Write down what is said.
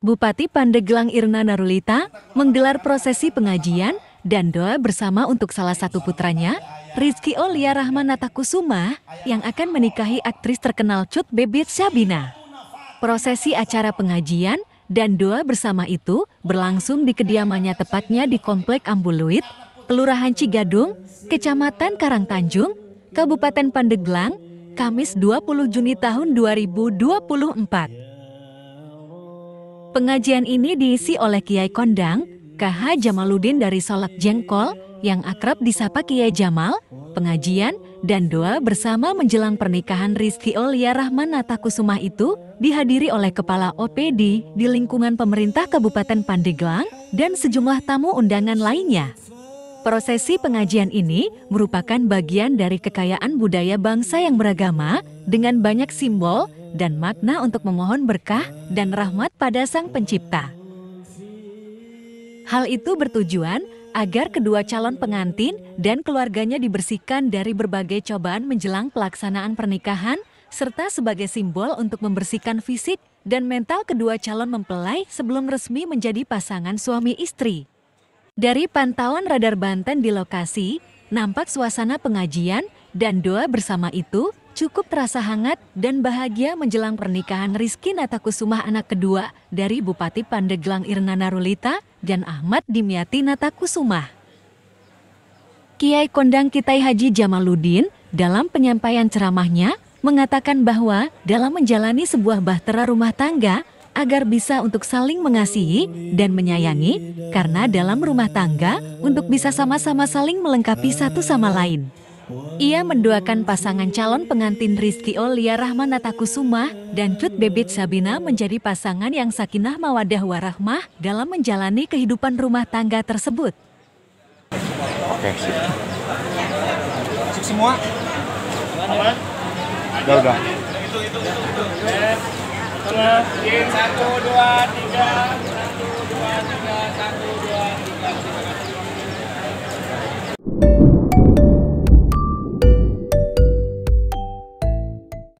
Bupati Pandeglang Irna Narulita menggelar prosesi pengajian dan doa bersama untuk salah satu putranya, Rizky Olia Rahmanata Kusuma, yang akan menikahi aktris terkenal Cut Bebit Syabina. Prosesi acara pengajian dan doa bersama itu berlangsung di kediamannya tepatnya di Komplek Ambuluit, Kelurahan Cigadung, Kecamatan Karangtanjung, Kabupaten Pandeglang, Kamis 20 Juni tahun 2024. Pengajian ini diisi oleh Kiai Kondang, KH Jamaludin dari Salat Jengkol, yang akrab disapa Kiai Jamal, pengajian, dan doa bersama menjelang pernikahan Rizki Olia Rahmanata Kusumah itu dihadiri oleh Kepala OPD di lingkungan pemerintah Kabupaten Pandeglang dan sejumlah tamu undangan lainnya. Prosesi pengajian ini merupakan bagian dari kekayaan budaya bangsa yang beragama dengan banyak simbol dan makna untuk memohon berkah dan rahmat pada Sang Pencipta. Hal itu bertujuan agar kedua calon pengantin dan keluarganya dibersihkan dari berbagai cobaan menjelang pelaksanaan pernikahan serta sebagai simbol untuk membersihkan fisik dan mental kedua calon mempelai sebelum resmi menjadi pasangan suami istri. Dari pantauan radar Banten di lokasi, nampak suasana pengajian dan doa bersama itu cukup terasa hangat dan bahagia menjelang pernikahan Rizky Natakusumah anak kedua dari Bupati Pandeglang Irna Narulita dan Ahmad Dimyati Natakusumah. Kiai Kondang Kitai Haji Jamaluddin dalam penyampaian ceramahnya mengatakan bahwa dalam menjalani sebuah bahtera rumah tangga, agar bisa untuk saling mengasihi dan menyayangi, karena dalam rumah tangga, untuk bisa sama-sama saling melengkapi satu sama lain. Ia mendoakan pasangan calon pengantin Rizky Olia Rahmanata Kusuma dan Cut Bebit Sabina menjadi pasangan yang sakinah mawadah warahmah dalam menjalani kehidupan rumah tangga tersebut. Oke, sip. Masuk semua? Apa? Udah, udah. Itu, itu, itu. Mungkin satu, dua, tiga. Satu, dua, tiga, satu.